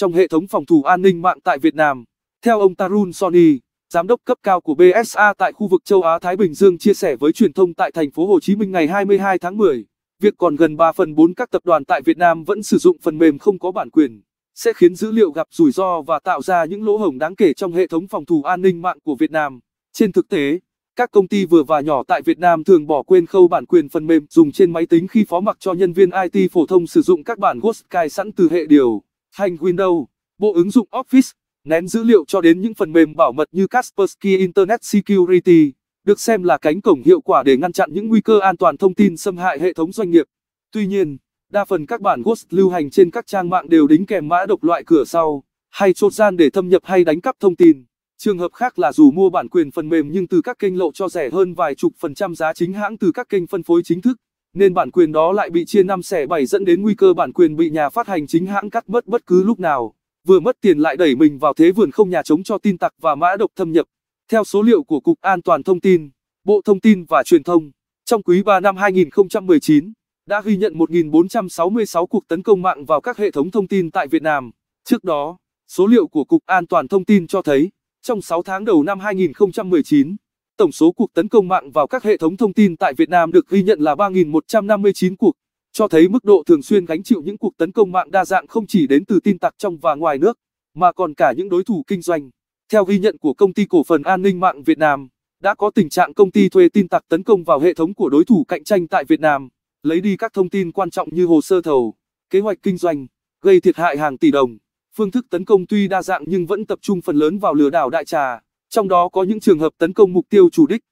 trong hệ thống phòng thủ an ninh mạng tại Việt Nam. Theo ông Tarun Soni, giám đốc cấp cao của BSA tại khu vực châu Á Thái Bình Dương chia sẻ với truyền thông tại thành phố Hồ Chí Minh ngày 22 tháng 10, việc còn gần 3 phần 4 các tập đoàn tại Việt Nam vẫn sử dụng phần mềm không có bản quyền sẽ khiến dữ liệu gặp rủi ro và tạo ra những lỗ hổng đáng kể trong hệ thống phòng thủ an ninh mạng của Việt Nam. Trên thực tế, các công ty vừa và nhỏ tại Việt Nam thường bỏ quên khâu bản quyền phần mềm dùng trên máy tính khi phó mặc cho nhân viên IT phổ thông sử dụng các bản Ghost cài sẵn từ hệ điều thành Windows, bộ ứng dụng Office, nén dữ liệu cho đến những phần mềm bảo mật như Kaspersky Internet Security, được xem là cánh cổng hiệu quả để ngăn chặn những nguy cơ an toàn thông tin xâm hại hệ thống doanh nghiệp. Tuy nhiên, đa phần các bản ghost lưu hành trên các trang mạng đều đính kèm mã độc loại cửa sau, hay chốt gian để thâm nhập hay đánh cắp thông tin. Trường hợp khác là dù mua bản quyền phần mềm nhưng từ các kênh lậu cho rẻ hơn vài chục phần trăm giá chính hãng từ các kênh phân phối chính thức nên bản quyền đó lại bị chia năm xẻ bảy dẫn đến nguy cơ bản quyền bị nhà phát hành chính hãng cắt mất bất cứ lúc nào, vừa mất tiền lại đẩy mình vào thế vườn không nhà chống cho tin tặc và mã độc thâm nhập. Theo số liệu của Cục An toàn Thông tin, Bộ Thông tin và Truyền thông, trong quý 3 năm 2019, đã ghi nhận 1.466 cuộc tấn công mạng vào các hệ thống thông tin tại Việt Nam. Trước đó, số liệu của Cục An toàn Thông tin cho thấy, trong 6 tháng đầu năm 2019, Tổng số cuộc tấn công mạng vào các hệ thống thông tin tại Việt Nam được ghi nhận là 3.159 cuộc, cho thấy mức độ thường xuyên gánh chịu những cuộc tấn công mạng đa dạng không chỉ đến từ tin tặc trong và ngoài nước, mà còn cả những đối thủ kinh doanh. Theo ghi nhận của Công ty Cổ phần An ninh mạng Việt Nam, đã có tình trạng công ty thuê tin tặc tấn công vào hệ thống của đối thủ cạnh tranh tại Việt Nam, lấy đi các thông tin quan trọng như hồ sơ thầu, kế hoạch kinh doanh, gây thiệt hại hàng tỷ đồng. Phương thức tấn công tuy đa dạng nhưng vẫn tập trung phần lớn vào lừa đảo đại trà. Trong đó có những trường hợp tấn công mục tiêu chủ đích.